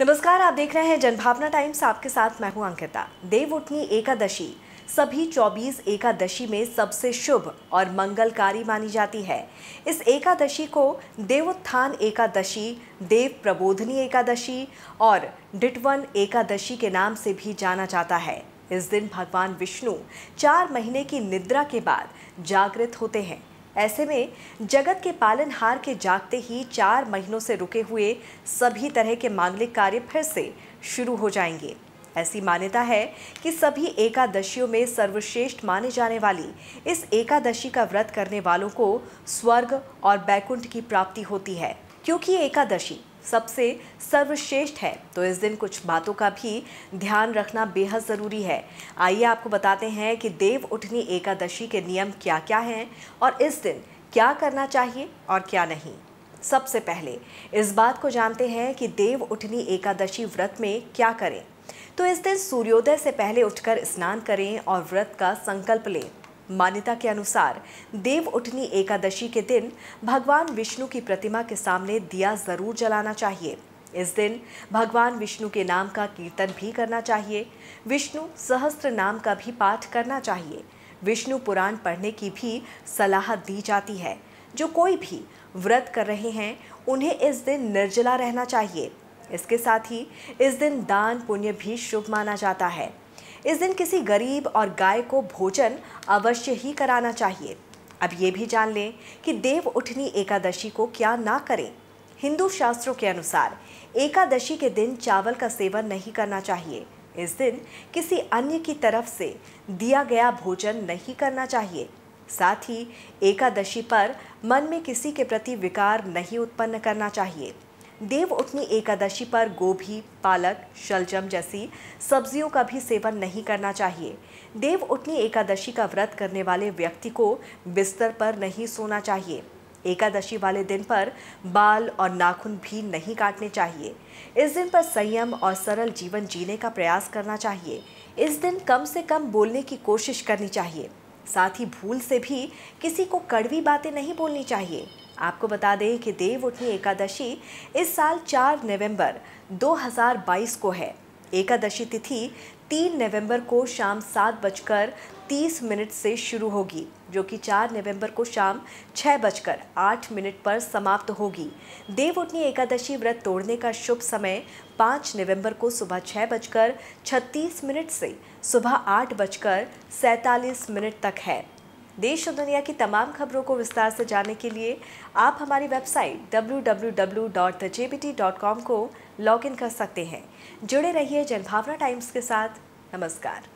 नमस्कार आप देख रहे हैं जनभावना टाइम्स आपके साथ मैं हूं अंकिता देव उठनी एकादशी सभी 24 एकादशी में सबसे शुभ और मंगलकारी मानी जाती है इस एकादशी को देवोत्थान एकादशी देव प्रबोधनी एकादशी और डिटवन एकादशी के नाम से भी जाना जाता है इस दिन भगवान विष्णु चार महीने की निद्रा के बाद जागृत होते हैं ऐसे में जगत के पालनहार के जागते ही चार महीनों से रुके हुए सभी तरह के मांगलिक कार्य फिर से शुरू हो जाएंगे ऐसी मान्यता है कि सभी एकादशियों में सर्वश्रेष्ठ माने जाने वाली इस एकादशी का व्रत करने वालों को स्वर्ग और बैकुंठ की प्राप्ति होती है क्योंकि एकादशी सबसे सर्वश्रेष्ठ है तो इस दिन कुछ बातों का भी ध्यान रखना बेहद ज़रूरी है आइए आपको बताते हैं कि देव उठनी एकादशी के नियम क्या क्या हैं और इस दिन क्या करना चाहिए और क्या नहीं सबसे पहले इस बात को जानते हैं कि देव उठनी एकादशी व्रत में क्या करें तो इस दिन सूर्योदय से पहले उठकर स्नान करें और व्रत का संकल्प लें मान्यता के अनुसार देव उठनी एकादशी के दिन भगवान विष्णु की प्रतिमा के सामने दिया जरूर जलाना चाहिए इस दिन भगवान विष्णु के नाम का कीर्तन भी करना चाहिए विष्णु सहस्त्र नाम का भी पाठ करना चाहिए विष्णु पुराण पढ़ने की भी सलाह दी जाती है जो कोई भी व्रत कर रहे हैं उन्हें इस दिन निर्जला रहना चाहिए इसके साथ ही इस दिन दान पुण्य भी शुभ माना जाता है इस दिन किसी गरीब और गाय को भोजन अवश्य ही कराना चाहिए अब ये भी जान लें कि देव उठनी एकादशी को क्या ना करें हिंदू शास्त्रों के अनुसार एकादशी के दिन चावल का सेवन नहीं करना चाहिए इस दिन किसी अन्य की तरफ से दिया गया भोजन नहीं करना चाहिए साथ ही एकादशी पर मन में किसी के प्रति विकार नहीं उत्पन्न करना चाहिए देव उठनी एकादशी पर गोभी पालक शलजम जैसी सब्जियों का भी सेवन नहीं करना चाहिए देव उठनी एकादशी का व्रत करने वाले व्यक्ति को बिस्तर पर नहीं सोना चाहिए एकादशी वाले दिन पर बाल और नाखून भी नहीं काटने चाहिए इस दिन पर संयम और सरल जीवन जीने का प्रयास करना चाहिए इस दिन कम से कम बोलने की कोशिश करनी चाहिए साथ ही भूल से भी किसी को कड़वी बातें नहीं बोलनी चाहिए आपको बता दें कि देव उठनी एकादशी इस साल 4 नवंबर 2022 को है एकादशी तिथि 3 नवंबर को शाम सात बजकर तीस मिनट से शुरू होगी जो कि 4 नवंबर को शाम छः बजकर आठ मिनट पर समाप्त होगी देव उठनी एकादशी व्रत तोड़ने का शुभ समय 5 नवंबर को सुबह छः बजकर छत्तीस मिनट से सुबह आठ बजकर सैंतालीस मिनट तक है देश और दुनिया की तमाम खबरों को विस्तार से जानने के लिए आप हमारी वेबसाइट www.thejbt.com को लॉगिन कर सकते हैं जुड़े रहिए जनभावना टाइम्स के साथ नमस्कार